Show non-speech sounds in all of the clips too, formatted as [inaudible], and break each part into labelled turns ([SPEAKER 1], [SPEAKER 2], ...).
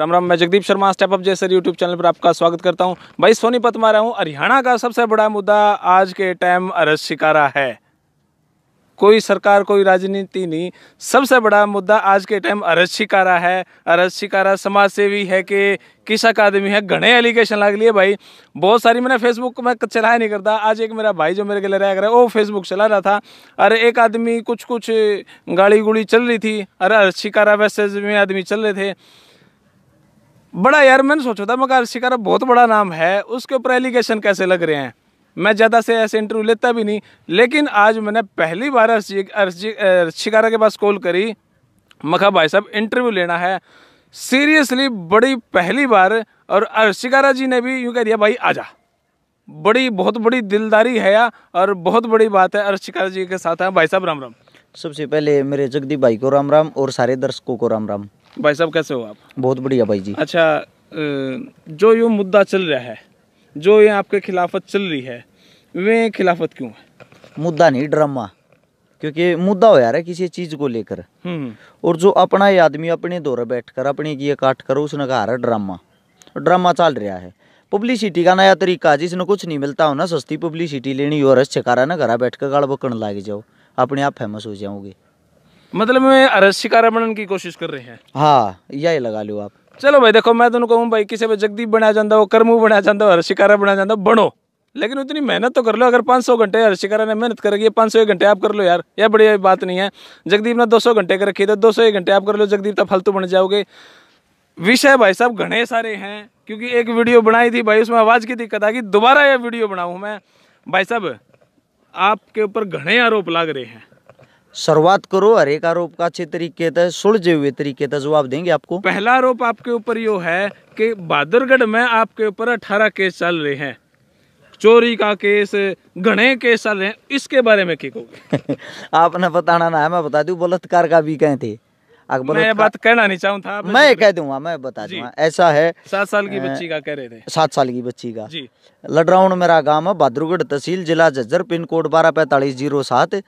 [SPEAKER 1] राम राम मैं Jagdeep Sharma step up जैसे YouTube channel पर आपका स्वागत करता हूं भाई सोनीपत में रहा हूं हरियाणा का सबसे बड़ा मुद्दा आज के टाइम अरस शिकारा है कोई सरकार कोई राजनीति नहीं सबसे बड़ा मुद्दा आज के टाइम अरज शिकारा है अरज शिकारा समाज सेवी है कि किस अकादमी है घने एलिगेशन लग लिए भाई बहुत सारी मैंने फेसबुक में चलाया नहीं करता आज एक मेरा भाई जो मेरे गले रहा कर वो फेसबुक चला रहा था अरे एक आदमी कुछ कुछ गाड़ी गुड़ी चल रही थी अरे अरज शिकारा वैसे आदमी चल रहे थे बड़ा यार मैंने सोचा था मगर शिकारा बहुत बड़ा नाम है उसके ऊपर एलिगेशन कैसे लग रहे हैं मैं ज़्यादा से ऐसे इंटरव्यू लेता भी नहीं लेकिन आज मैंने पहली बार अर्शिकारा के पास कॉल करी मखा भाई साहब इंटरव्यू लेना है सीरियसली बड़ी पहली बार और शिकारा जी ने भी यूँ कह दिया भाई आजा बड़ी बहुत बड़ी दिलदारी है या और बहुत बड़ी बात है अर्शिकारा जी के साथ है हाँ, भाई साहब राम राम
[SPEAKER 2] सबसे पहले मेरे जगदीप भाई को राम राम और सारे दर्शकों को राम राम
[SPEAKER 1] भाई साहब कैसे हो आप
[SPEAKER 2] बहुत बढ़िया भाई जी
[SPEAKER 1] अच्छा जो ये मुद्दा चल रहा है जो ये आपके खिलाफत चल रही है वे खिलाफत क्यों है
[SPEAKER 2] मुद्दा नहीं ड्रामा क्योंकि मुद्दा हो यार है किसी चीज को लेकर हम्म। और जो अपना ये आदमी अपने दौरे बैठ कर अपने किए काट कर उसने कहा रहा ड्रामा ड्रामा चल रहा है पब्लिसिटी का नया तरीका जिसने कुछ नहीं मिलता हो ना सस्ती पब्लिसिटी लेनी और अच्छे कारा ना घर बैठ कर गाड़ बकन लाग जाओ अपने आप फेमस हो जाओगे
[SPEAKER 1] मतलब मैं अरसिका रमणन की कोशिश कर रहे हैं हाँ
[SPEAKER 2] यही लगा लो आप
[SPEAKER 1] चलो भाई देखो मैं तो कहूँ भाई किसी पर जगदीप बनाया जाता हो कर्मु बनाया जाता हो हर्षिकारा बनाया जाता बनो लेकिन उतनी मेहनत तो कर लो अगर 500 घंटे हर शिकारा ने मेहनत करेगी पाँच सौ घंटे आप कर लो यार यह बड़ी बात नहीं है जगदीप ने 200 घंटे कर रखी तो सौ घंटे आप कर लो जगदीप तो फालतू बन जाओगे विषय भाई साहब घने सारे हैं क्योंकि एक वीडियो बनाई थी भाई उसमें आवाज़ की दिक्कत आ गई दोबारा यह वीडियो बनाऊँ मैं भाई साहब आपके ऊपर घने आरोप लाग रहे हैं
[SPEAKER 2] शुरुआत करो हर एक आरोप का अच्छे तरीके से सुलझे हुए तरीके से जवाब देंगे आपको पहला
[SPEAKER 1] आरोप आपके ऊपर यो है कि बहादुरगढ़ में आपके ऊपर अठारह केस चल रहे हैं चोरी का केस घने केस चल रहे हैं इसके बारे में क्या कहोगे [laughs] आपने
[SPEAKER 2] बताना ना है मैं बता दू बलात्कार का भी कहे थे अकबर मैं बात
[SPEAKER 1] कहना नहीं चाहूँ था मैं कह
[SPEAKER 2] दूंगा मैं बता दूंगा ऐसा है सात साल की बच्ची का कह रहे थे सात साल की बच्ची का जी लडराउंड मेरा गांव है बहादुरगढ़ तहसील जिला जज्जर पिन कोड बारह पैतालीस जीरो सात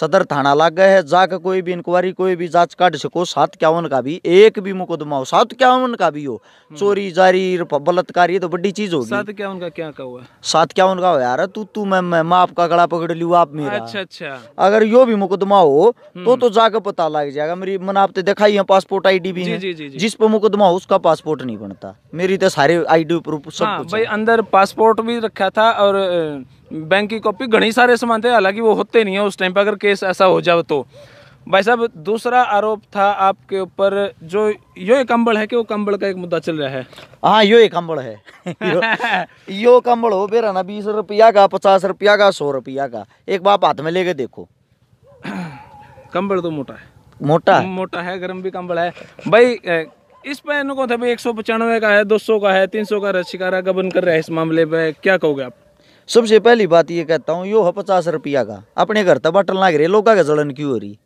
[SPEAKER 2] सदर थाना लाग गए है जाके कोई भी इंक्वायरी कोई भी जांच काट सको सात क्यावन का भी एक भी मुकदमा हो सात क्यावन का भी हो हम्म। चोरी जारी बलात्कार ये तो बड़ी चीज होगी सात
[SPEAKER 1] क्यावन का क्या का हुआ
[SPEAKER 2] सात क्यावन का हो यार तू तू मैं मैं माँ आपका गड़ा पकड़ लियो आप मेरा अच्छा अच्छा अगर यो भी मुकदमा हो तो हम्म। तो जाके पता लग जाएगा मेरी मन आपने देखा ही है पासपोर्ट आई डी भी है जिस पर मुकदमा हो उसका पासपोर्ट नहीं बनता मेरी तो सारे आई डी प्रूफ सब हाँ, भाई
[SPEAKER 1] अंदर पासपोर्ट भी रखा था और बैंक की कॉपी घनी सारे सामान थे हालांकि वो होते नहीं है उस टाइम पर अगर केस ऐसा हो जाए तो भाई साहब दूसरा आरोप था आपके ऊपर जो यो कंबल है कि वो कंबल का एक मुद्दा चल रहा है हाँ यो कंबल है [laughs] यो, यो कंबल हो बेरा ना
[SPEAKER 2] बीस रुपया का पचास रुपया का सौ रुपया का एक बाप हाथ में लेके देखो [clears throat]
[SPEAKER 1] कंबल तो मोटा है मोटा है मोटा है गर्म भी कम्बल है भाई इस पर एक सौ पचानवे का है दो सौ का है तीन सौ का रशिकारा गबन कर रहा है इस मामले पर क्या कहोगे आप सबसे पहली बात ये कहता हूँ यो है पचास रुपया का अपने घर तक तो बटन लाग गिरे लोग जलन क्यों हो रही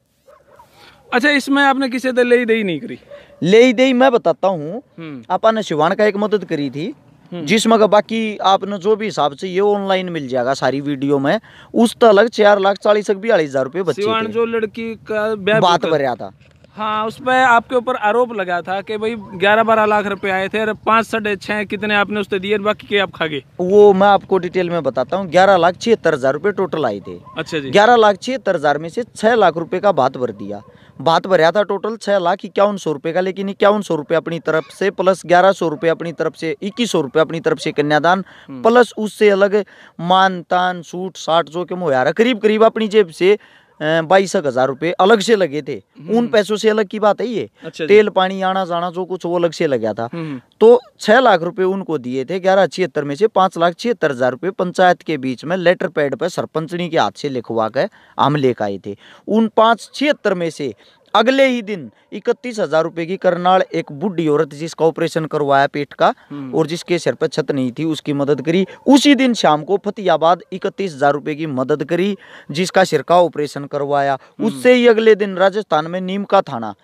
[SPEAKER 1] अच्छा इसमें आपने किसी से ले दे नहीं करी
[SPEAKER 2] ले दे मैं बताता हूँ आपने हम्म। शिवान का एक मदद करी थी हम्म। जिसमें का बाकी आपने जो भी हिसाब से ये ऑनलाइन मिल जाएगा सारी वीडियो में उस तक चार लाख चालीस बयालीस हजार रूपए बच्चे
[SPEAKER 1] जो लड़की का बात भर रहा था हाँ उस पर आपके ऊपर आरोप लगा था कि भाई ग्यारह बारह लाख रुपए आए थे और पाँच साढ़े छः कितने आपने उससे दिए बाकी के आप खा गए वो मैं आपको डिटेल
[SPEAKER 2] में बताता हूँ ग्यारह लाख छिहत्तर हजार रुपये टोटल आए थे अच्छा जी ग्यारह लाख छिहत्तर हजार में से छः लाख रुपए का भात भर दिया भात भरया था टोटल छः लाख इक्यावन सौ रुपये का लेकिन इक्यावन सौ रुपये अपनी तरफ से प्लस ग्यारह सौ रुपये अपनी तरफ से इक्कीस सौ रुपये अपनी तरफ से कन्यादान हम्म। प्लस उससे अलग मान तान सूट साठ जो कि मोहरा करीब करीब अपनी जेब से अं, बाईस हजार रुपए अलग से लगे थे हम्म, उन हम्म। पैसों से अलग की बात है ये अच्छा तेल पानी आना जाना जो कुछ वो अलग से लग गया था हम्म, तो छह लाख रुपए उनको दिए थे ग्यारह छिहत्तर में से पांच लाख छिहत्तर हजार रुपए पंचायत के बीच में लेटर पैड पर सरपंचनी के हाथ से लिखवा कर हम लेकर आए थे उन पांच छिहत्तर में से अगले ही दिन इकतीस हजार रुपए की करनाल एक बुढ़ी औरत जिसका ऑपरेशन करवाया पेट का हम्म। और जिसके सिर पर छत नहीं थी उसकी मदद करी उसी दिन शाम को फतियाबाद इकतीस हजार रुपए की मदद करी जिसका सिर का ऑपरेशन करवाया हम्म। उससे ही अगले दिन राजस्थान में नीम का थाना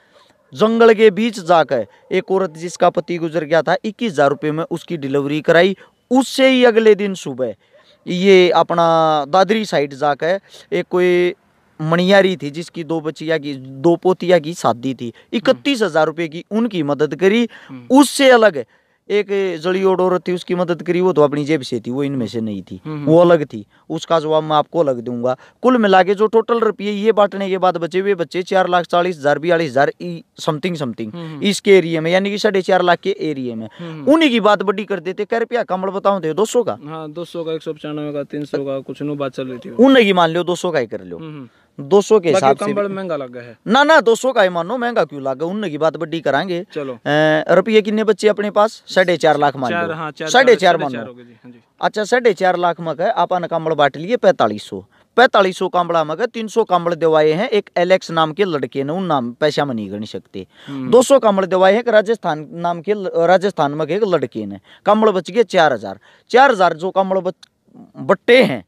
[SPEAKER 2] जंगल के बीच जाकर एक औरत जिसका पति गुजर गया था इक्कीस हजार रुपये में उसकी डिलीवरी कराई उससे ही अगले दिन सुबह ये अपना दादरी साइड जाकर एक कोई मणियारी थी जिसकी दो बचिया की दो पोतिया की शादी थी इकतीस हम्म। हजार रुपये की उनकी मदद करी हम्म। उससे अलग एक जड़ी औरत थी उसकी मदद करी वो तो अपनी जेब से थी वो इनमें से नहीं थी हम्म, वो अलग थी उसका जवाब मैं आपको अलग दूंगा कुल मिला के जो टोटल रुपये ये बांटने के बाद बचे हुए बच्चे चार लाख चालीस हजार बयालीस हजार समथिंग समथिंग इसके एरिया में यानी कि साढ़े चार लाख के एरिया में उन्हीं की बात बड़ी कर देते कह रुपया कमल बताओ दे दो सौ का
[SPEAKER 1] हाँ दो सौ का एक सौ पचानवे का तीन सौ का कुछ नो बात चल रही थी
[SPEAKER 2] उन्हें मान लो दो सौ का ही कर लो दो सौ के हिसाब से
[SPEAKER 1] महंगा लग है ना
[SPEAKER 2] ना दो सौ का ही मानो महंगा क्यों लगा उन की बात बड्डी कराएंगे चलो रुपये कितने बच्चे अपने पास साढ़े चार लाख मान लो हाँ, साढ़े चार मानो हाँ, अच्छा साढ़े चार लाख में कहे आप कम्बल बांट लिए पैंतालीस सौ पैंतालीस सौ कामड़ा में तीन सौ कामड़ दवाए हैं एक एलेक्स नाम के लड़के ने उन नाम पैसा में नहीं गण सकते हम्म। दो सौ कामड़ दवाए हैं राजस्थान नाम के राजस्थान में एक लड़के ने कामड़ बच गए चार हजार चार हजार जो कामड़ बट्टे हैं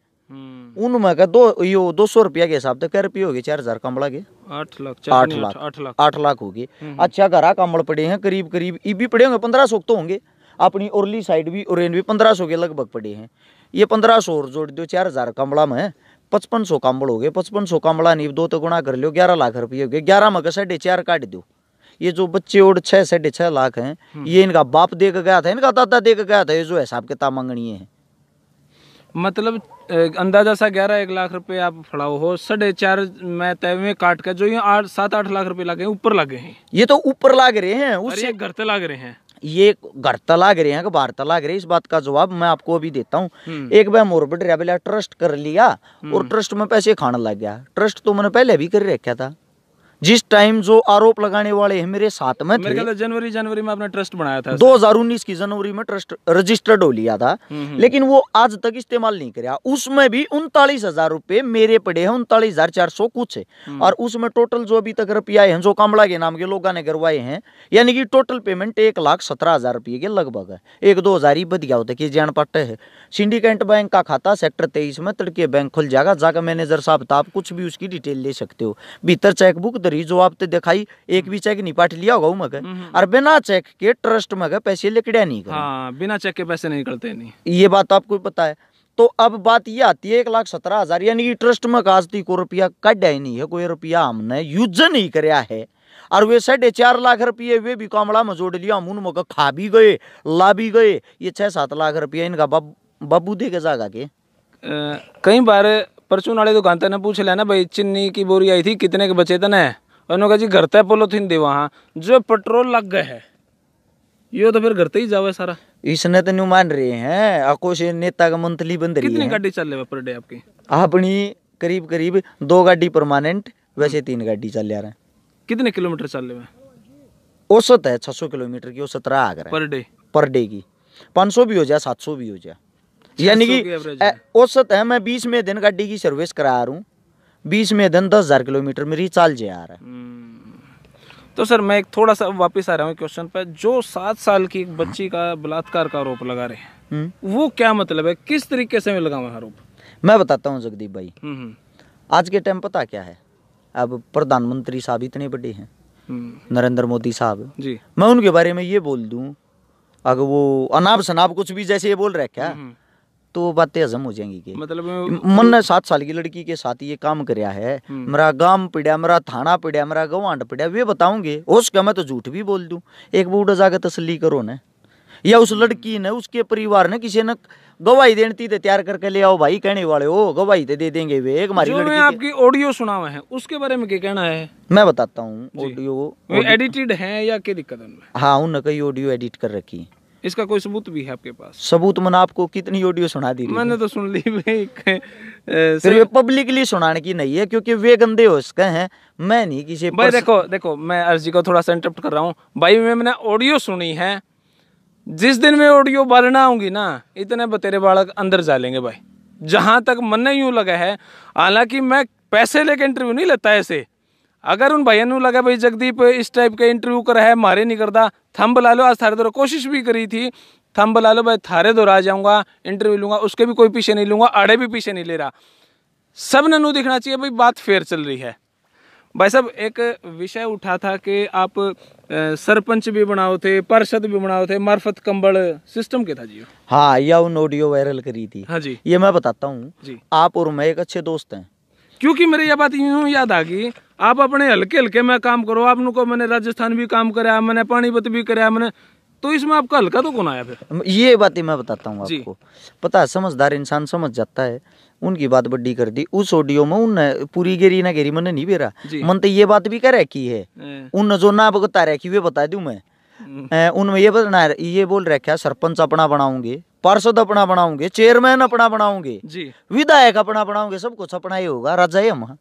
[SPEAKER 2] उनमें का दो यो दो सौ रुपया के हिसाब से कह रुपये होगी चार हजार कमला के
[SPEAKER 1] आठ लाख आठ लाख आठ लाख आठ
[SPEAKER 2] लाख होगी हम्म, हम्म। अच्छा घरा कमल पड़े हैं करीब करीब ये भी पड़े होंगे पंद्रह सौ तो होंगे अपनी उर्ली साइड भी उरेन भी पंद्रह सौ के लगभग पड़े हैं ये पंद्रह सौ जोड़ दो चार हजार कमला में पचपन सौ कम्बल हो गए पचपन सौ काम्बला नहीं दो तो गुणा कर लियो ग्यारह लाख रुपये हो गए ग्यारह में साढ़े चार काट दो ये जो बच्चे और छः साढ़े छः लाख हैं हम्म। ये इनका बाप देख गया था इनका दादा देख गया था ये जो हिसाब किताब मंगनी है
[SPEAKER 1] मतलब अंदाजा सा ग्यारह एक लाख रुपए आप फड़ाओ हो साढ़े चार में तय में काट कर जो ये आठ सात आठ लाख रुपए लगे ऊपर लगे हैं ये तो ऊपर लाग रहे हैं उससे घर तो लाग रहे हैं
[SPEAKER 2] ये घर लाग रहे हैं कि बाहर तलाक रहे इस बात का जवाब मैं आपको अभी देता हूँ हम्म। एक बार मोरबट रेबेला ट्रस्ट कर लिया और हम्म। ट्रस्ट में पैसे खाने लग गया ट्रस्ट तो मैंने पहले भी कर रखा था जिस टाइम जो आरोप लगाने वाले हैं मेरे साथ में थे
[SPEAKER 1] जनवरी जनवरी में आपने ट्रस्ट बनाया था
[SPEAKER 2] उन्नीस की जनवरी में ट्रस्ट रजिस्टर्ड हो लिया था हम्म, हम्म। लेकिन वो आज तक इस्तेमाल नहीं कराया उसमें भी उनतालीस हजार रूपए मेरे पड़े हैं उनतालीस हजार चार सौ कुछ है हम्म। और उसमें टोटल जो अभी तक रुपया है जो कामड़ा के नाम के लोगों ने करवाए हैं यानी कि टोटल पेमेंट एक लाख सत्रह हजार रुपये के लगभग है एक दो हजार ही बदिया होता है जान पट्ट है सिंडिकेट बैंक का खाता सेक्टर तेईस में तड़के बैंक खुल जाएगा जाकर मैनेजर साहब तो आप कुछ भी उसकी डिटेल ले सकते हो भीतर चेकबुक धरी जवाब तो दिखाई एक हम्म। भी चेक नहीं पाठ लिया होगा उमक हम्म, हम्म। और बिना चेक के ट्रस्ट में पैसे लेकड़िया नहीं
[SPEAKER 1] हाँ, बिना चेक के पैसे नहीं निकलते नहीं
[SPEAKER 2] ये बात आपको पता है तो अब बात ये आती है एक लाख सत्रह हजार यानी कि ट्रस्ट में आज तक कोई रुपया कट ही नहीं है कोई रुपया हमने यूज नहीं कराया है और वे साढ़े चार लाख रुपये वे भी कामड़ा में जोड़ लिया मुन मक
[SPEAKER 1] खा भी गए ला भी गए ये छः सात लाख रुपया इनका बब, बबू दे के जागा के कई बार परसों नाले दुकान तक ने पूछ ना भाई चिन्नी की बोरी आई थी कितने के बचे तने उन्होंने कहा जी घर तय पोलोथीन दे वहाँ जो पेट्रोल लग गए है यो तो फिर घर ही जावे सारा
[SPEAKER 2] इसने तो नहीं मान रहे हैं आको नेता का मंथली बंद रही कितनी
[SPEAKER 1] गाड़ी चल रहे पर डे आपकी
[SPEAKER 2] अपनी करीब करीब दो गाड़ी परमानेंट वैसे तीन गाड़ी चल रहा है
[SPEAKER 1] कितने किलोमीटर चल रहे हैं
[SPEAKER 2] औसत है छह सौ किलोमीटर की औसत रहा पर डे पर डे की पाँच सौ भी हो जाए सात सौ भी हो जाए
[SPEAKER 1] यानी कि
[SPEAKER 2] औसत है मैं बीस में दिन गाड़ी की सर्विस करा रहा हूँ बीस में दिन दस हज़ार किलोमीटर मेरी चाल जे आ रहा है हम्म।
[SPEAKER 1] तो सर मैं एक थोड़ा सा वापस आ रहा हूँ क्वेश्चन पे जो सात साल की एक बच्ची का बलात्कार का आरोप लगा रहे हैं हम्म। वो क्या मतलब है किस तरीके से मैं लगाऊँ आरोप
[SPEAKER 2] मैं बताता हूँ जगदीप भाई हम्म, आज के टाइम पता क्या है अब प्रधानमंत्री साहब इतने बड़े हैं नरेंद्र मोदी साहब जी मैं उनके बारे में ये बोल दूँ अगर वो अनाब शनाब कुछ भी जैसे ये बोल रहे क्या तो वो बातें हजम हो जाएंगी के
[SPEAKER 1] मतलब मन ने
[SPEAKER 2] सात साल की लड़की के साथ ये काम कराया है मेरा हम्म। गांव पिड़ा मेरा थाना पिड़ा मेरा गवांड पिड़ा वे बताऊंगे उसका मैं तो झूठ भी बोल दू एक बूढ़ा जाकर तसली करो ना या उस लड़की ने उसके परिवार ने किसी ने गवाही देती थे तैयार करके ले आओ भाई कहने वाले हो गवाही दे देंगे वे एक हमारी लड़की
[SPEAKER 1] आपकी ऑडियो सुना हुआ है उसके बारे में क्या कहना है
[SPEAKER 2] मैं बताता हूँ ऑडियो
[SPEAKER 1] एडिटेड है या क्या दिक्कत है
[SPEAKER 2] हाँ उन्होंने कई ऑडियो एडिट कर रखी है
[SPEAKER 1] इसका कोई सबूत भी है आपके पास
[SPEAKER 2] सबूत मैंने आपको कितनी ऑडियो सुना दी मैंने तो सुन ली भाई फिर पब्लिकली सुनाने की नहीं है क्योंकि वे गंदे हो इसके हैं
[SPEAKER 1] मैं नहीं किसी भाई देखो देखो मैं अर्जी को थोड़ा सा इंटरप्ट कर रहा हूँ भाई मैंने ऑडियो सुनी है जिस दिन मैं ऑडियो बालना आऊंगी ना इतने बतेरे बालक अंदर जा लेंगे भाई जहां तक मन यूं लगा है हालांकि मैं पैसे लेके इंटरव्यू नहीं लेता ऐसे अगर उन भैया लगा भाई जगदीप इस टाइप का इंटरव्यू कर है मारे नहीं करता थम बुला लो आज थारे दौरा कोशिश भी करी थी थम बुला लो भाई थारे दौरा आ जाऊँगा इंटरव्यू लूंगा उसके भी कोई पीछे नहीं लूंगा आड़े भी पीछे नहीं ले रहा सब ने नू दिखना चाहिए भाई बात फेयर चल रही है भाई साहब एक विषय उठा था कि आप सरपंच भी बनाओ थे पार्षद भी बनाओ थे मार्फत कंबल सिस्टम के था जी
[SPEAKER 2] हाँ या उन ऑडियो वायरल करी थी हाँ जी ये मैं बताता हूँ आप और मैं एक अच्छे दोस्त हैं
[SPEAKER 1] क्योंकि मेरे ये बात यूँ याद आ गई आप अपने हल्के हल्के में काम करो आपने को मैंने राजस्थान भी काम कराया मैंने पानीपत भी कराया मैंने तो इसमें आपका हल्का तो कौन आया फिर
[SPEAKER 2] ये बातें मैं बताता हूँ आपको पता है समझदार इंसान समझ जाता है उनकी बात बड्डी कर दी उस ऑडियो में उन पूरी गेरी ना गेरी मैंने नहीं बेरा मन तो ये बात भी कह की है उन जो ना बता रखी वे बता दू मैं हम्म। उनमें ये बना ये बोल रखा सरपंच अपना बनाऊंगे पार्षद अपना बनाऊंगे चेयरमैन अपना बनाऊंगे विधायक अपना बनाऊंगे सब कुछ अपना ही होगा राजा हम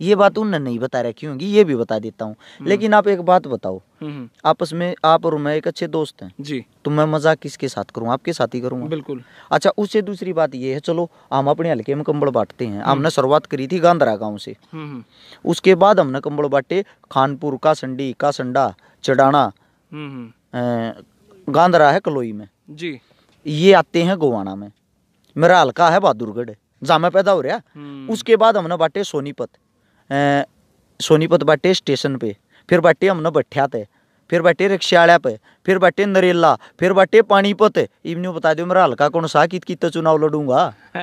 [SPEAKER 2] ये बात उनने नहीं बता रखी क्यों ये भी बता देता हूँ हम्म। लेकिन आप एक बात बताओ हम्म, हम्म। आपस में आप और मैं एक अच्छे दोस्त हैं जी तो मैं मजाक किसके साथ करूँ आपके साथ ही करूँगा बिल्कुल अच्छा उससे दूसरी बात ये है चलो हम अपने हल्के में कम्बल बांटते हैं हमने शुरुआत करी थी गांधरा गाँव से उसके बाद हमने कम्बल बांटे खानपुर का संडी का संडा चढ़ाना गांधरा है कलोई में जी ये आते हैं गोवाना में मेरा हल्का है बहादुरगढ़ जामा पैदा हो रहा हम्म। उसके बाद हमने बाटे सोनीपत सोनीपत बाटे स्टेशन पे फिर बाटे हमने बैठे थे फिर बैठे रिक्शे पे फिर बैठे नरेला फिर बैठे पानीपत इवनू बता दो मेरा हल्का कौन सा कि कितना चुनाव लड़ूंगा
[SPEAKER 1] [laughs]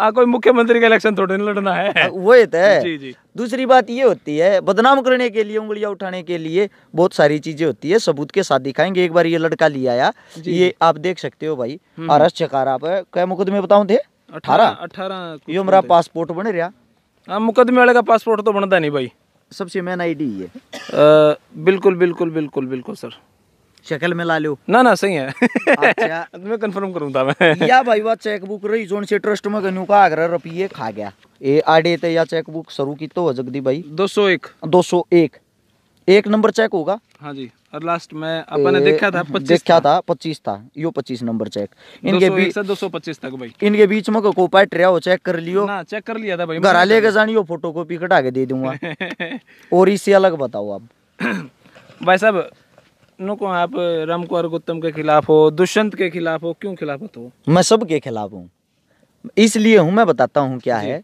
[SPEAKER 1] आ, कोई मुख्यमंत्री का इलेक्शन थोड़े नहीं लड़ना है
[SPEAKER 2] वो तो है दूसरी बात ये होती है बदनाम करने के लिए उंगलियां उठाने के लिए बहुत सारी चीजें होती है सबूत के साथ दिखाएंगे एक बार ये लड़का लिया आया ये आप देख सकते हो भाई हम्म, हम्म। आरस चकारा पे क्या मुकदमे बताऊ थे
[SPEAKER 1] अठारह अठारह यो मेरा पासपोर्ट बन रहा मुकदमे वाले का पासपोर्ट तो बनता नहीं भाई सबसे मेन आईडी है बिल्कुल बिल्कुल बिल्कुल बिल्कुल सर शक्ल में ला लो ना ना सही है अच्छा [laughs] मैं कंफर्म करूं था मैं
[SPEAKER 2] या भाई वा चेकबुक रही जोन से ट्रस्ट में गनु का आग्रह रुपये खा गया ए आडे ते या चेकबुक शुरू की तो जगदी भाई 201 201 एक नंबर चेक होगा
[SPEAKER 1] हां जी और लास्ट में अपन ने देखा था पच्चीस देखा
[SPEAKER 2] था पच्चीस था यो पच्चीस नंबर चेक इनके बीच
[SPEAKER 1] दो सौ पच्चीस तक भाई
[SPEAKER 2] इनके बीच में को पैट
[SPEAKER 1] रहा हो चेक कर लियो ना चेक कर लिया था भाई घर लेके
[SPEAKER 2] जानियो फोटो कॉपी कटा के दे दूंगा [laughs] और इससे अलग बताओ आप
[SPEAKER 1] भाई साहब नुको आप राम कुमार गौतम के खिलाफ हो दुष्यंत के खिलाफ हो क्यों खिलाफ हो
[SPEAKER 2] मैं सबके खिलाफ हूँ इसलिए हूँ मैं बताता हूँ क्या है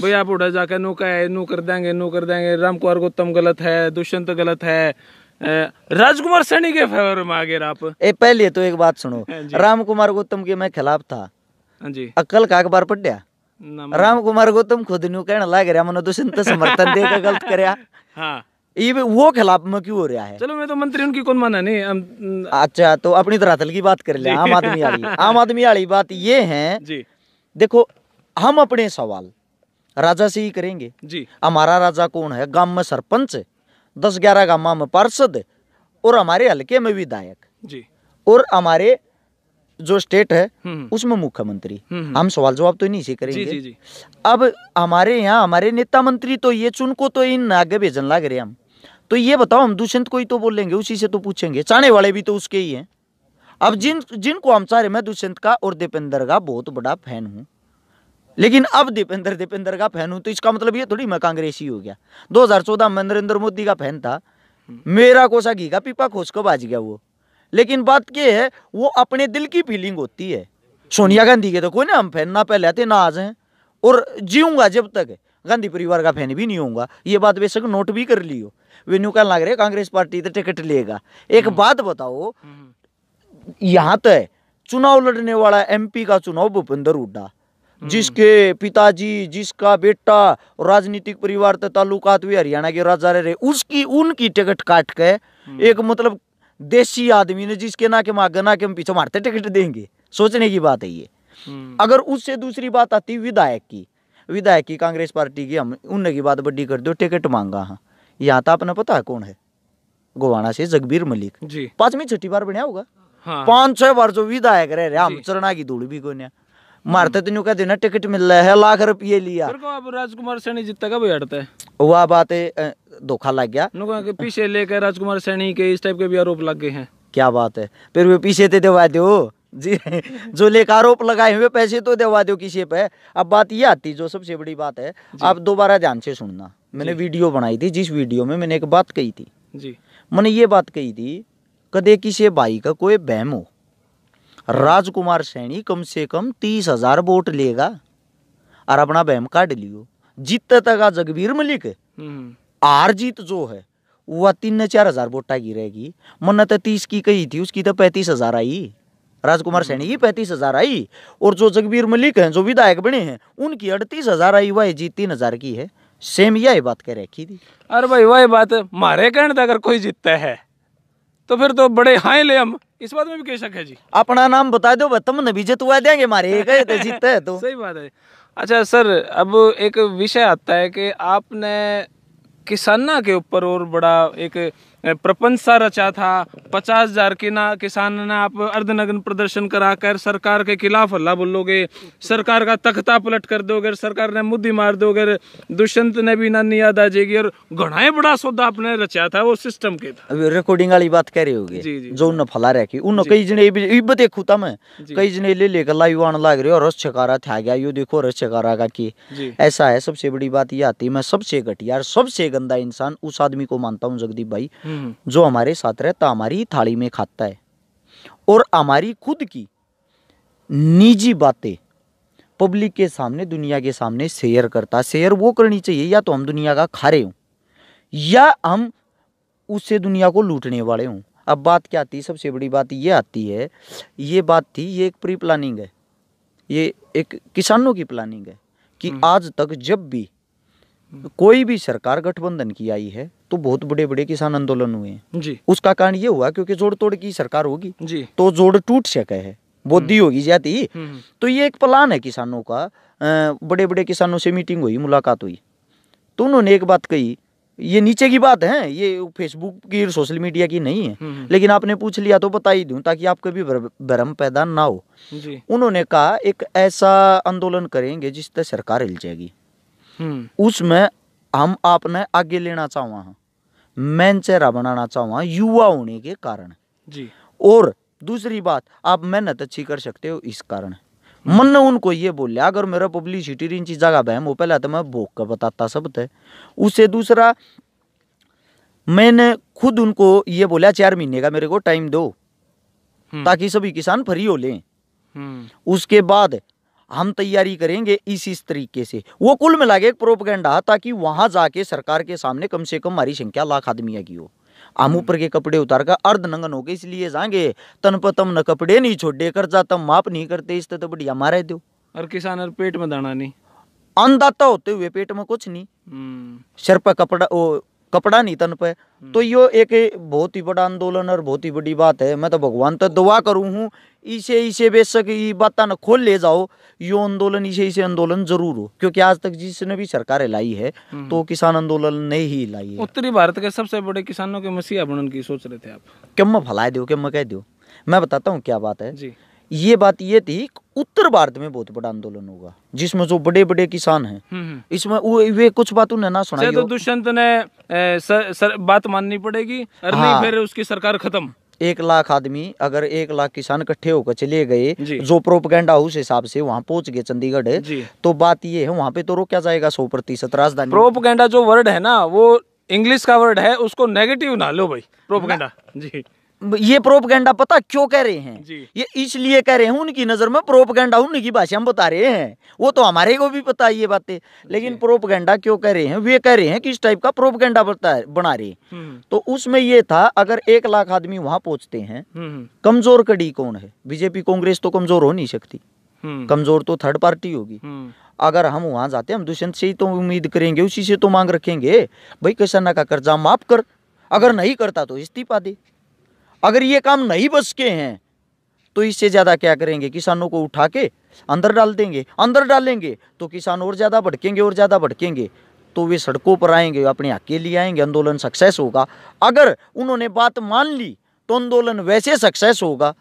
[SPEAKER 1] भाई आप उठा जाकर नो का है नो कर देंगे नो कर देंगे राम कुमार गौतम गलत है दुष्यंत गलत है राजकुमार सैनी के फेवर में आगे आप
[SPEAKER 2] ए पहले तो एक बात सुनो हाँ राम कुमार गौतम के मैं खिलाफ था हाँ जी अक्कल का अखबार पढ़िया राम कुमार गौतम खुद न्यू कहना लग रहा मनो तो दुष्यंत समर्थन देकर गलत करया हाँ ये वो खिलाफ में क्यों हो रहा है
[SPEAKER 1] चलो मैं तो मंत्री उनकी कौन माना नहीं
[SPEAKER 2] अच्छा तो अपनी धरातल की बात कर ले आम आदमी वाली [laughs] आम आदमी वाली बात ये है जी देखो हम अपने सवाल राजा से ही करेंगे जी हमारा राजा कौन है गांव में सरपंच दस ग्यारह का माम पार्षद और हमारे हल्के में विधायक जी और हमारे जो स्टेट है हम्म, हम्म। उसमें मुख्यमंत्री हम्म, हम सवाल जवाब तो नहीं सीख करेंगे जी, जी, जी। अब हमारे यहाँ हमारे नेता मंत्री तो ये चुन को तो इन आगे भेजन लाग रहे हम तो ये बताओ हम दुष्यंत को ही तो बोलेंगे उसी से तो पूछेंगे चाने वाले भी तो उसके ही हैं अब जिन जिनको हम चाह रहे मैं दुष्यंत का और दीपेंद्र का बहुत बड़ा फैन हूँ लेकिन अब दीपेंद्र दीपेंद्र का फैन हूँ तो इसका मतलब ये थोड़ी मैं कांग्रेसी हो गया 2014 में नरेंद्र मोदी का फैन था मेरा कोसा घी का पीपा खोज को बाज गया वो लेकिन बात क्या है वो अपने दिल की फीलिंग होती है सोनिया गांधी के तो कोई ना हम फैन ना पहले आते ना आज हैं और जीऊँगा जब तक गांधी परिवार का फैन भी नहीं होगा ये बात बेशक नोट भी कर लियो वे न्यू कहने लग रहे कांग्रेस पार्टी तो टिकट लेगा एक हम्म। बात बताओ हम्म। यहाँ तो है चुनाव लड़ने वाला एमपी का चुनाव भूपेंद्र हुड्डा हम्म। जिसके पिताजी जिसका बेटा राजनीतिक परिवार से ताल्लुकात भी हरियाणा के राजा रहे उसकी उनकी टिकट काट के हम्म। एक मतलब देसी आदमी ने जिसके ना के मागे ना के हम पीछे मारते टिकट देंगे सोचने की बात है ये हम्म। अगर उससे दूसरी बात आती विधायक की विधायक की कांग्रेस पार्टी की हम उनने की बात बड्डी कर दो टिकट मांगा हाँ यहाँ तो आपने पता है कौन है गोवाना से जगबीर मलिक जी पांचवी छठी बार बनिया होगा हाँ। पांच छह बार जो विधायक रह रहे हम चरणा की धूल भी कोने मारते तो कहते ना
[SPEAKER 1] टिकट मिल रहा है लाख रुपये लिया राजकुमार सैनी जितना का भी हटता है वह बात धोखा लग गया पीछे लेकर राजकुमार सैनी के इस टाइप के भी आरोप लग गए हैं क्या
[SPEAKER 2] बात है फिर वे पीछे थे तो दवा दो जी जो लेकर आरोप लगाए हुए पैसे तो दवा दो किसी पे अब बात ये आती जो सबसे बड़ी बात है आप दोबारा ध्यान से सुनना मैंने वीडियो बनाई थी जिस वीडियो में मैंने एक बात कही थी जी मैंने ये बात कही थी कदे किसी भाई का कोई बहम हो राजकुमार सैनी कम से कम तीस हजार वोट लेगा और अपना बहम काट लियो जीतता तक जगबीर मलिक
[SPEAKER 1] हम्म।
[SPEAKER 2] आर जीत जो है वह तीन ने चार हजार वोट आगी रहेगी तो तीस की कही थी उसकी तो पैंतीस हजार आई राजकुमार सैनी की हम्म। पैंतीस हजार आई और जो जगबीर मलिक हैं जो विधायक बने हैं उनकी अड़तीस हजार आई वह जीत तीन हजार की है सेम यही बात कह रखी थी
[SPEAKER 1] अरे भाई वही बात मारे कहने अगर कोई जीतता है तो फिर तो बड़े हाई ले हम इस बात में भी शक है जी अपना नाम बता दो तुम नबी जे तुआ देंगे मारे जीतते है तो सही बात है अच्छा सर अब एक विषय आता है कि आपने किसाना के ऊपर और बड़ा एक प्रपंच सा रचा था पचास हजार के ना किसान ने आप अर्धनग्न प्रदर्शन कराकर सरकार के खिलाफ हल्ला बोलोगे सरकार का तख्ता पलट कर दोगे सरकार ने मुद्दी मार दोगे दुष्यंत ने भी नानी याद आ जाएगी और घना ही बड़ा सौदा आपने रचा था वो सिस्टम के था
[SPEAKER 2] अभी रिकॉर्डिंग वाली बात कह रही होगी जो उन फला की उन कई जने इब देखू था मैं कई जने ले लेकर लाइव आने लग रहे और रस छकारा था गया यू देखो रस छकारा का की ऐसा है सबसे बड़ी बात यह आती मैं सबसे घटिया सबसे गंदा इंसान उस आदमी को मानता हूँ जगदीप भाई हम्म। हम्म। जो हमारे साथ रहता हमारी थाली में खाता है और हमारी खुद की निजी बातें पब्लिक के सामने दुनिया के सामने शेयर करता शेयर वो करनी चाहिए या तो हम दुनिया का खा रहे हों या हम उससे दुनिया को लूटने वाले हों अब बात क्या आती है सबसे बड़ी बात ये आती है ये बात थी ये एक प्री प्लानिंग है ये एक किसानों की प्लानिंग है कि हम्म। आज तक जब भी कोई भी सरकार गठबंधन की आई है तो बहुत बड़े बड़े किसान आंदोलन हुए हैं जी उसका कारण ये हुआ क्योंकि जोड़ तोड़ की सरकार होगी जी तो जोड़ टूट सके है बोधी हम्म। होगी जाती हम्म, हम्म। तो ये एक प्लान है किसानों का बड़े बड़े किसानों से मीटिंग हुई मुलाकात हुई तो उन्होंने एक बात कही ये नीचे की बात है ये फेसबुक की और सोशल मीडिया की नहीं
[SPEAKER 1] है लेकिन
[SPEAKER 2] आपने पूछ लिया तो बता ही दूं ताकि आपको भी भ्रम पैदा ना हो उन्होंने कहा एक ऐसा आंदोलन करेंगे जिससे सरकार हिल जाएगी उसमें हम आपने आगे लेना चाहवा हाँ मैन चेहरा बनाना चाहवा हाँ, युवा होने के कारण जी और दूसरी बात आप मेहनत अच्छी कर सकते हो इस कारण मन ने उनको ये बोलिया अगर मेरा पब्लिसिटी इन चीज़ जगह बहम वो पहले तो मैं भोग कर बताता सब थे उससे दूसरा मैंने खुद उनको ये बोला चार महीने का मेरे को टाइम दो हम्म। ताकि सभी किसान फ्री हो लें हम्म। उसके बाद हम तैयारी करेंगे इस इस तरीके से वो कुल मिला के एक प्रोपगेंडा ताकि वहाँ जाके सरकार के सामने कम से कम हमारी संख्या लाख आदमी की हो आम हम्म। ऊपर के कपड़े उतार कर अर्ध नंगन हो गए इसलिए जाएंगे तन पतम न कपड़े नहीं छोड़े कर जाता तम माप नहीं करते इस तो बढ़िया मारे दो और किसान और पेट में दाना नहीं अन्नदाता होते हुए पेट में कुछ नहीं हम्म। सिर पर कपड़ा ओ, कपड़ा नहीं तन पे हम्म। तो यो एक बहुत ही बड़ा आंदोलन और बहुत ही बड़ी बात है मैं तो भगवान तो दुआ करूँ हूँ इसे इसे बेशक ये बताना खोल ले जाओ ये आंदोलन इसे इसे आंदोलन जरूर हो क्योंकि आज तक जिसने भी सरकारें लाई है हम्म। तो किसान आंदोलन नहीं ही लाई है
[SPEAKER 1] उत्तरी भारत के सबसे बड़े किसानों के मसीहा बन की सोच रहे थे आप
[SPEAKER 2] क्यों मैं फैलाए दो क्यों मैं कह दो मैं बताता हूँ क्या बात है जी ये बात ये थी उत्तर भारत में बहुत बड़ा आंदोलन होगा जिसमें जो बड़े बड़े किसान हैं हम्म, हम्म। इसमें वे कुछ बात उन्हें ना सुनाई तो
[SPEAKER 1] दुष्यंत ने ए, सर, सर, बात माननी पड़ेगी अरे हाँ। नहीं फिर उसकी सरकार खत्म
[SPEAKER 2] एक लाख आदमी अगर एक लाख किसान इकट्ठे होकर चले गए जो प्रोपगेंडा उस हिसाब से वहाँ पहुंच गए चंडीगढ़ तो बात ये है वहाँ पे तो रोका जाएगा सौ प्रतिशत राजधानी
[SPEAKER 1] प्रोपगेंडा जो वर्ड है ना वो इंग्लिश का वर्ड है उसको नेगेटिव ना लो भाई प्रोपगेंडा जी
[SPEAKER 2] ये प्रोपगेंडा पता क्यों कह रहे हैं ये इसलिए कह रहे हैं उनकी नज़र में प्रोपगेंडा उनकी भाषा में बता रहे हैं वो तो हमारे को भी पता है ये बातें लेकिन प्रोपगेंडा क्यों कह रहे हैं वे कह रहे हैं कि इस टाइप का प्रोपगेंडा बना रहे हम्म। तो उसमें ये था अगर एक लाख आदमी वहां पहुंचते हैं हम्म, हम्म। कमजोर कड़ी कौन है बीजेपी कांग्रेस तो कमजोर हो नहीं सकती कमजोर तो थर्ड पार्टी होगी अगर हम वहां जाते हम दुष्यंत से ही तो उम्मीद करेंगे उसी से तो मांग रखेंगे भाई किसाना का कर्जा माफ कर अगर नहीं करता तो इस्तीफा दे अगर ये काम नहीं बस के हैं तो इससे ज़्यादा क्या करेंगे किसानों को उठा के अंदर डाल देंगे अंदर डालेंगे तो किसान और ज़्यादा भटकेंगे और ज़्यादा भड़केंगे तो वे सड़कों पर आएंगे अपने हक के लिए आएंगे आंदोलन सक्सेस होगा अगर उन्होंने बात मान ली तो आंदोलन वैसे सक्सेस होगा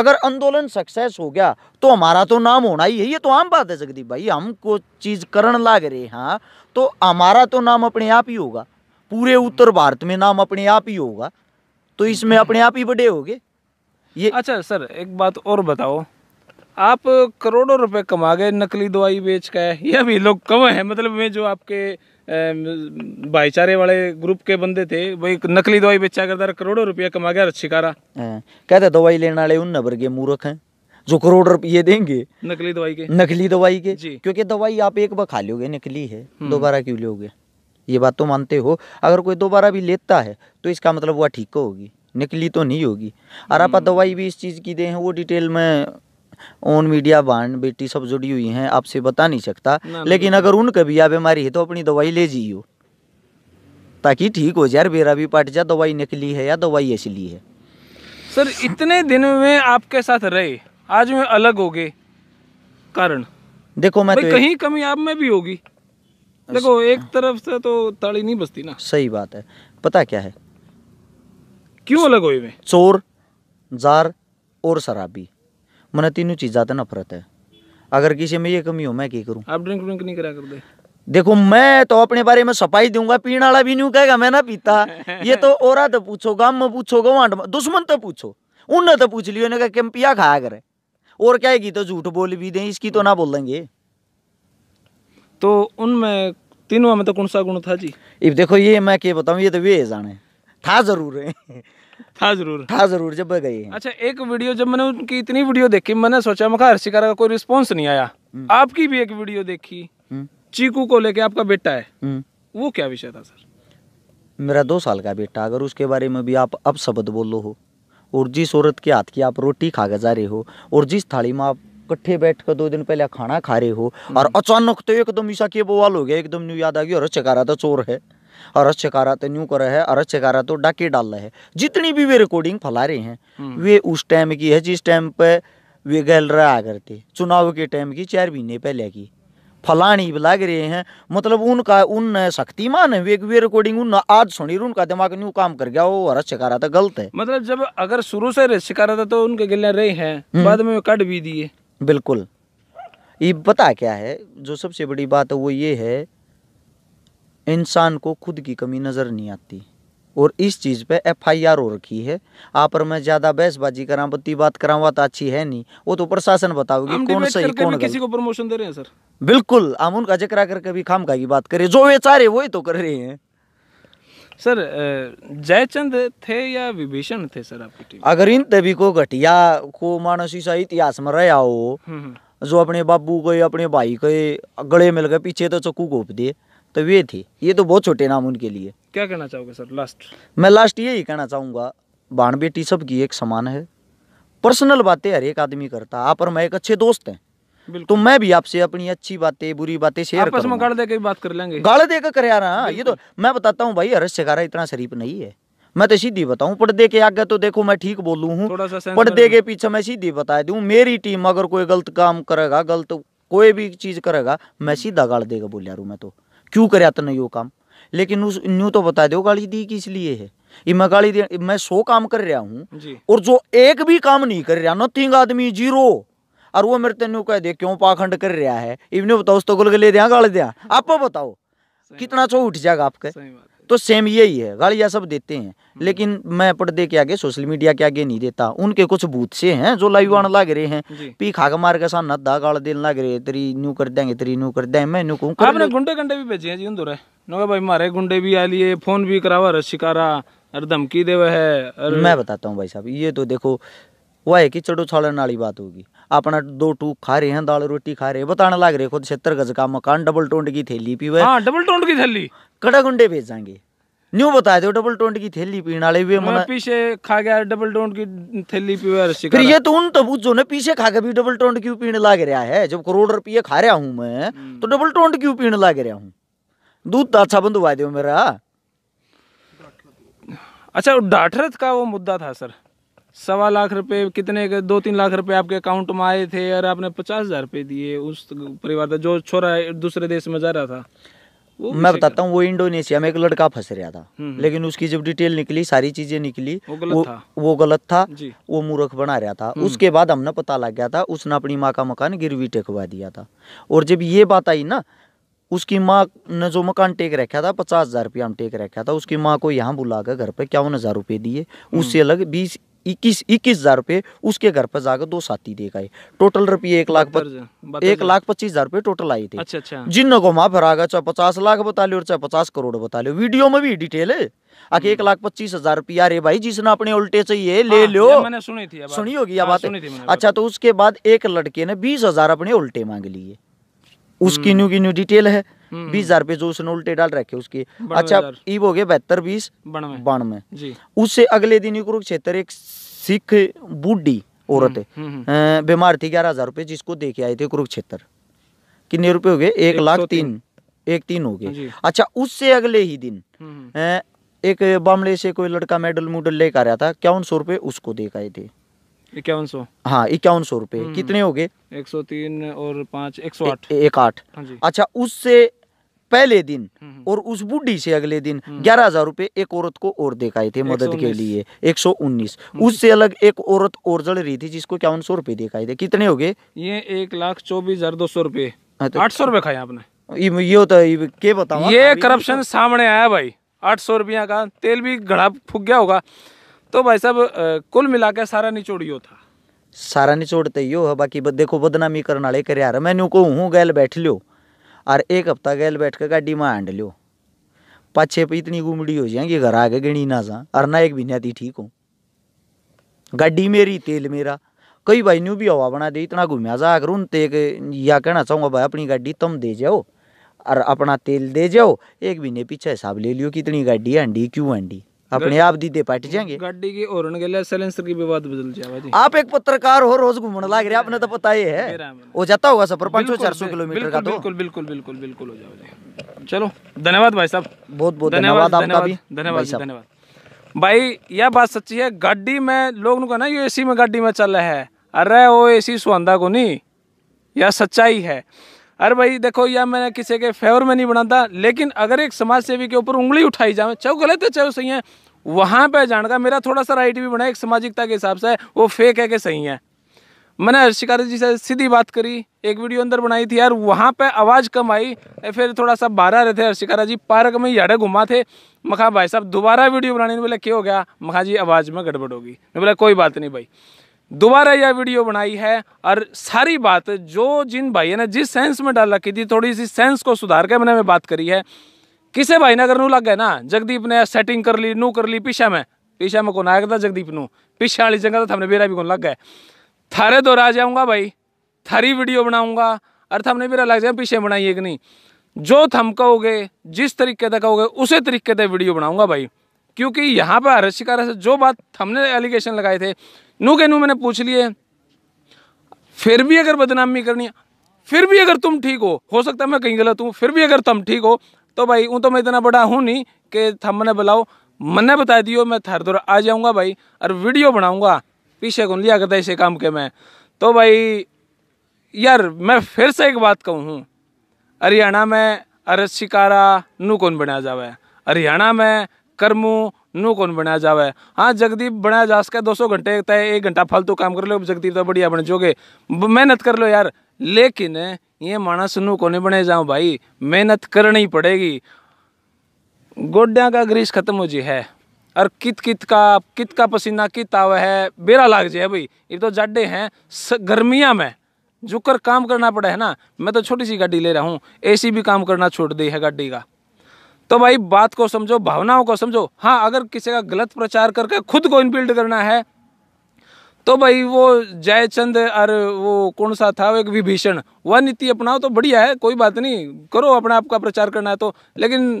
[SPEAKER 2] अगर आंदोलन सक्सेस हो गया तो हमारा तो नाम होना ही है ये तो आम बात है जगदीप भाई हम को चीज़ करण लाग रहे हाँ तो हमारा तो नाम अपने आप ही होगा
[SPEAKER 1] पूरे उत्तर भारत में नाम अपने आप ही होगा तो इसमें हम्म। अपने आप ही बड़े हो गए ये अच्छा सर एक बात और बताओ आप करोड़ों रुपए कमा गए नकली दवाई बेच के ये भी लोग कम है मतलब मैं जो आपके भाईचारे वाले ग्रुप के बंदे थे भाई नकली दवाई बेचा करता करोड़ों रुपया कमा गया शिकारा
[SPEAKER 2] कहते दवाई लेने वाले उन नबर के मूर्ख हैं जो करोड़ रुपये देंगे
[SPEAKER 1] नकली दवाई के नकली
[SPEAKER 2] दवाई के क्योंकि दवाई आप एक बार खा लोगे नकली है हम्म। दोबारा क्यों लोगे ये बात तो मानते हो अगर कोई दोबारा भी लेता है तो इसका मतलब वह ठीक होगी निकली तो नहीं होगी आप हम्म। दवाई भी इस चीज़ की दे हैं वो डिटेल में ऑन मीडिया बांड बेटी सब जुड़ी हुई हैं आपसे बता नहीं सकता लेकिन अगर उनका भी आप बीमारी है तो अपनी दवाई ले जाइयो ताकि ठीक हो जाए बेरा भी पट जाए दवाई निकली है या दवाई असली है
[SPEAKER 1] सर इतने दिन में आपके साथ रहे आज में अलग हो गए कारण
[SPEAKER 2] देखो मैं तो कहीं
[SPEAKER 1] कमी आप में भी होगी देखो एक तरफ से तो ताली नहीं बजती ना
[SPEAKER 2] सही बात है पता क्या है
[SPEAKER 1] क्यों अलग हुई
[SPEAKER 2] चोर जार और शराबी मैंने तीनों चीज़ा तो नफरत है अगर किसी में ये कमी हो मैं क्या करूँ
[SPEAKER 1] आप ड्रिंक व्रिंक नहीं करा कर दे
[SPEAKER 2] देखो मैं तो अपने बारे में सफाई दूंगा पीने वाला भी नहीं कहेगा मैं ना पीता ये तो [laughs] और तो पूछो गांव में पूछो दुश्मन तो पूछो उनने तो पूछ लियो ने कहा पिया खाया करे और क्या है तो झूठ बोल भी दें इसकी तो ना बोल देंगे तो उनमें तीनों में तो कौन सा गुण था जी इब देखो ये मैं क्या बताऊँ ये तो वे जाने था जरूर है था जरूर था जरूर जब गई
[SPEAKER 1] अच्छा एक वीडियो जब मैंने उनकी इतनी वीडियो देखी मैंने सोचा हर शिकारा का कोई रिस्पॉन्स नहीं आया हम्म। आपकी भी एक वीडियो देखी हम्म। चीकू को लेके आपका बेटा है हम्म। वो क्या विषय था सर
[SPEAKER 2] मेरा दो साल का बेटा अगर उसके बारे में भी आप अब शब्द बोलो हो और जिस औरत के हाथ की आप रोटी खा के जा रहे हो और जिस थाली में आप इकट्ठे बैठ कर दो दिन पहले खाना खा रहे हो और हम्म। अचानक तो एकदम ईसा के बवाल हो गया एकदम न्यू याद आ गई और रहा था चोर है और अच्छेकारा तो न्यू कर रहा है और अच्छेकारा तो डाके डाल रहा है जितनी भी वे रिकॉर्डिंग फैला रहे हैं हम्म। वे उस टाइम की है जिस टाइम पे वे गैल रहा करते चुनाव के टाइम की चार महीने पहले की फलानी लग रहे हैं मतलब उनका उन शक्तिमान है वे, वे रिकॉर्डिंग उन आज सुनी उनका दिमाग न्यू काम कर गया वो और शिकारा था गलत है
[SPEAKER 1] मतलब जब अगर शुरू से रहा था तो उनके गिल्ले रहे हैं हम्म। बाद में कट भी दिए
[SPEAKER 2] बिल्कुल ये पता क्या है जो सबसे बड़ी बात है वो ये है इंसान को खुद की कमी नज़र नहीं आती और इस चीज़ पे एफआईआर हो रखी है आप पर मैं ज़्यादा बहसबाजी करा बत्ती बात कराऊंगा तो अच्छी है नहीं वो तो प्रशासन बताओगी कौन सही कौन किसी को
[SPEAKER 1] प्रमोशन दे रहे हैं सर
[SPEAKER 2] बिल्कुल हम उनका जिक्र करके भी खामखा की बात करें जो वे चाह रहे वही तो कर रहे हैं
[SPEAKER 1] सर जयचंद थे या विभीषण थे सर आपकी टीम
[SPEAKER 2] अगर इन तभी को घटिया को मानसी सा इतिहास में रहा हो हम्म, हम्म। जो अपने बाबू गए अपने भाई गए गले मिल गए पीछे तो चक्कू घोप दे तो वे थे ये तो बहुत छोटे नाम उनके लिए
[SPEAKER 1] क्या कहना चाहोगे सर लास्ट
[SPEAKER 2] मैं लास्ट यही कहना चाहूँगा बाण बेटी सबकी एक समान है पर्सनल बातें हर एक आदमी करता आप और मैं एक अच्छे दोस्त हैं तो मैं भी आपसे अपनी अच्छी बातें बुरी बातें शेयर आपस में गाड़
[SPEAKER 1] दे के बात कर लेंगे गाड़
[SPEAKER 2] दे के कर यार हाँ, ये तो मैं बताता हूँ भाई हरस शिकारा इतना शरीफ नहीं है मैं तो सीधी बताऊं दे के आगे तो देखो मैं ठीक बोलू हूँ पढ़ दे के पीछे मैं सीधी बता दू मेरी टीम अगर कोई गलत काम करेगा गलत कोई भी चीज करेगा मैं हम्म। सीधा गाड़ देगा बोल यारू मैं तो क्यों कर तो नहीं यो काम लेकिन उस न्यू तो बता दो गाली दी किस लिए है मैं गाली दे मैं सो काम कर रहा हूँ और जो एक भी काम नहीं कर रहा नथिंग आदमी जीरो और वो मेरे तेन कह दे क्यों पाखंड कर रहा है इवन बताओ उसको गुलगले दिया गाल दिया [laughs] आप बताओ कितना चो उठ जाएगा आपके तो सेम यही है गालियाँ सब देते हैं हम्म। लेकिन मैं पर्दे के आगे सोशल मीडिया के आगे नहीं देता उनके कुछ बूथ से हैं जो लाइव आने हम्म। लग रहे हैं पी खाक मार के साथ नद्दा गाड़ देने लग रहे तेरी न्यू कर देंगे तेरी न्यू कर देंगे मैं न्यू कहूँ आपने
[SPEAKER 1] गुंडे गंडे भी भेजे हैं जी उन नो भाई मारे गुंडे भी आ लिए फोन भी करावा रहा शिकारा धमकी देवे है मैं
[SPEAKER 2] बताता हूँ भाई साहब ये तो देखो वह है कि चढ़ो छाड़ने वाली बात होगी अपना दो टूक खा रहे हैं दाल रोटी खा रहे हैं बताने लग रहे खुद छत्तर गज का मकान डबल टोंड की थैली पी हाँ,
[SPEAKER 1] डबल टोंड की थैली
[SPEAKER 2] कड़ा गुंडे भेजेंगे न्यू बता दो डबल टोंड की थैली पीने वाले भी मना
[SPEAKER 1] पीछे खा गया डबल टोंड की थैली पीवे फिर ये
[SPEAKER 2] तो उन तबूत तो जो ना पीछे खा के भी डबल टोंड क्यों पीने लग रहा है जब करोड़ रुपये खा रहा हूँ मैं तो डबल हम्म। टोंड क्यों पीने लग रहा हूँ दूध तो अच्छा बंद हुआ दो मेरा
[SPEAKER 1] अच्छा डाठरत का वो मुद्दा था सर सवा लाख रुपए कितने के दो तीन लाख रुपए आपके अकाउंट में आए थे और आपने पचास हज़ार रुपये दिए उस परिवार था जो छोरा दूसरे देश में जा रहा था वो मैं
[SPEAKER 2] बताता हूँ वो इंडोनेशिया में एक लड़का फंस रहा था हम्म, हम्म। लेकिन उसकी जब डिटेल निकली सारी चीजें निकली वो गलत वो, था वो गलत था वो मूर्ख बना रहा था हम्म। उसके बाद हमने पता लग गया था उसने अपनी माँ का मकान गिरवी टेकवा दिया था और जब ये बात आई ना उसकी माँ ने जो मकान टेक रखा था पचास हजार रुपया हम टेक रखा था उसकी माँ को यहाँ बुला कर घर पे इक्यावन हजार रुपये दिए उससे अलग बीस इक्कीस इक्कीस हज़ार रुपए उसके घर पर जाकर दो साथी दे गए टोटल रुपये एक लाख एक लाख पच्चीस हज़ार रुपए टोटल आए थे अच्छा अच्छा जिन घुमा फिरा गया चाहे पचास लाख बता लो और चाहे पचास करोड़ बता लो वीडियो में भी डिटेल है आखिर एक हम्म। लाख पच्चीस हजार रुपया रे भाई जिसने अपने उल्टे चाहिए ले हाँ, लो मैंने
[SPEAKER 1] सुनी थी सुनी होगी हाँ, बात
[SPEAKER 2] अच्छा तो उसके बाद एक लड़के ने बीस हजार अपने उल्टे मांग लिए उसकी हम्म। न्यू की न्यू डिटेल है हम्म। बीस हजार रुपए जो उसने उल्टे डाल रखे उसके अच्छा ईब हो गए बहत्तर बीस बानवे उससे अगले दिन कुरुक्षेत्र एक सिख बूढ़ी औरत हम्म, हम्म, बीमार थी ग्यारह हजार रुपए जिसको दे के आए थे कुरुक्षेत्र कितने रुपए हो गए एक लाख तीन एक तीन हो गए अच्छा उससे अगले ही दिन एक बामले से कोई लड़का मेडल मुडल लेकर आया था क्या उन सौ रुपए उसको दे के आए थे इक्यावन सौ हाँ इक्यावन सौ रूपये हम्म। कितने हो
[SPEAKER 1] गए एक सौ तीन और पाँच एक सौ आठ
[SPEAKER 2] एक आठ हाँ अच्छा उससे पहले दिन हम्म, हम्म। और उस बुढ़ी से अगले दिन ग्यारह हजार रूपए एक औरत को और देखाए थे मदद के लिए एक सौ उन्नीस उससे अलग एक औरत और जड़ रही थी जिसको इक्यावन सौ रूपये देखाए थे कितने हो गए
[SPEAKER 1] ये एक लाख चौबीस हजार दो सौ रूपये हाँ, तो आठ सौ रूपये खाए आपने
[SPEAKER 2] ये होता है क्या बताओ ये करप्शन हाँ, तो-
[SPEAKER 1] सामने आया भाई आठ सौ रुपया का तेल भी घड़ा फूक गया होगा तो भाई साहब कुल मिला के सारा निचोड़ियो था
[SPEAKER 2] सारा निचोड़ तो यो है बाकी देखो बदनामी करने वाले कर यार मैं कहूँ हूँ गैल बैठ लियो और एक हफ्ता गैल बैठ कर गाड़ी में आंड लियो पाछे पे इतनी गुमड़ी हो जाएंगे घर आ गए गिणी ना सा और ना एक भी थी ठीक हूँ गाड़ी मेरी तेल मेरा कई भाई न्यू भी हवा बना दे इतना घूमया जा करूँ उन तेक या कहना चाहूँगा भाई अपनी गाड़ी तुम दे जाओ और अपना तेल दे जाओ एक महीने पीछे हिसाब ले लियो कितनी गाड़ी आंडी क्यों अंडी अपने आप दीदे पट
[SPEAKER 1] जाएंगे गाड़ी की हॉर्न के लिए साइलेंसर की विवाद बदल जाएगा आप
[SPEAKER 2] एक पत्रकार हो रोज घूमने लाग रहे आपने तो पता ही है वो जाता होगा सफर पाँच सौ चार सौ किलोमीटर का तो बिल्कुल
[SPEAKER 1] बिल्कुल बिल्कुल बिल्कुल हो जाएगा चलो धन्यवाद भाई साहब बहुत बहुत धन्यवाद आपका भी धन्यवाद धन्यवाद भाई यह बात सच्ची है गाड़ी में लोग कहना ये एसी में गाड़ी में चल रहा है अरे वो एसी सुहांदा को नहीं यह सच्चाई है अरे भाई देखो यह मैं किसी के फेवर में नहीं बनाता लेकिन अगर एक समाज सेवी के ऊपर उंगली उठाई जाए चाहे गलत है चाहे सही है वहाँ पर जाने का मेरा थोड़ा सा राइट भी बना एक सामाजिकता के हिसाब से वो फेक है कि सही है मैंने हर्षिकार जी से सीधी बात करी एक वीडियो अंदर बनाई थी यार वहाँ पे आवाज़ कम आई फिर थोड़ा सा बारह रहे थे हर्षिकारा जी पार्क में याडे घुमा थे मखा भाई साहब दोबारा वीडियो बनाने में बोले क्या हो गया मखा जी आवाज़ में गड़बड़ होगी मैं बोला कोई बात नहीं भाई दोबारा यह वीडियो बनाई है और सारी बात जो जिन भाई ने जिस सेंस में डाल रखी थी थोड़ी सी सेंस को सुधार के मैंने बात करी है किसे भाई ने अगर नू लग गए ना जगदीप ने सेटिंग कर ली नू कर ली पीछे में पीछे में कौन आया था जगदीप नू पीछे वाली जगह तो था हमने बेरा भी कौन लग गए थारे दो राज जाऊँगा भाई थारी वीडियो बनाऊँगा और हमने बेरा लग जाए पीछे बनाइए कि नहीं जो थम कहोगे जिस तरीके से कहोगे उसी तरीके से वीडियो बनाऊँगा भाई क्योंकि यहाँ पर हर शिकार जो बात हमने एलिगेशन लगाए थे नू के नू मैंने पूछ लिए फिर भी अगर बदनामी करनी फिर भी अगर तुम ठीक हो हो सकता है मैं कहीं गलत हूँ फिर भी अगर तुम ठीक हो तो भाई ऊँ तो मैं इतना बड़ा हूँ नहीं कि थम मैंने बुलाओ मन्ने बता दियो मैं थर दौर आ जाऊँगा भाई और वीडियो बनाऊँगा पीछे कौन लिया करता ऐसे काम के मैं तो भाई यार मैं फिर से एक बात कहूँ हरियाणा में अरस शिकारा नू कौन बनाया जावा हरियाणा में करमू नो कौन बनाया जावे हाँ जगदीप बनाया जा सके दो सौ घंटे तय एक घंटा फालतू काम कर लो जगदीप तो बढ़िया बन जोगे मेहनत कर लो यार लेकिन ये मानस नू कौन बने जाओ भाई मेहनत करनी पड़ेगी गोड्या का ग्रीस खत्म हो जी है और कित कित का कित का पसीना कित आवे है बेरा लाग जाए भाई ये तो जाडे हैं गर्मियाँ में झुक कर काम करना पड़े है ना मैं तो छोटी सी गाड़ी ले रहा हूँ एसी भी काम करना छोड़ दी है गाड़ी का तो भाई बात को समझो भावनाओं को समझो हाँ अगर किसी का गलत प्रचार करके खुद को इनबिल्ड करना है तो भाई वो जयचंद और वो कौन सा था वो एक विभीषण वह नीति अपनाओ तो बढ़िया है कोई बात नहीं करो अपने आप का प्रचार करना है तो लेकिन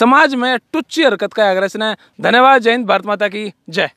[SPEAKER 1] समाज में टुच्ची हरकत का अग्रसन है धन्यवाद जय हिंद भारत माता की जय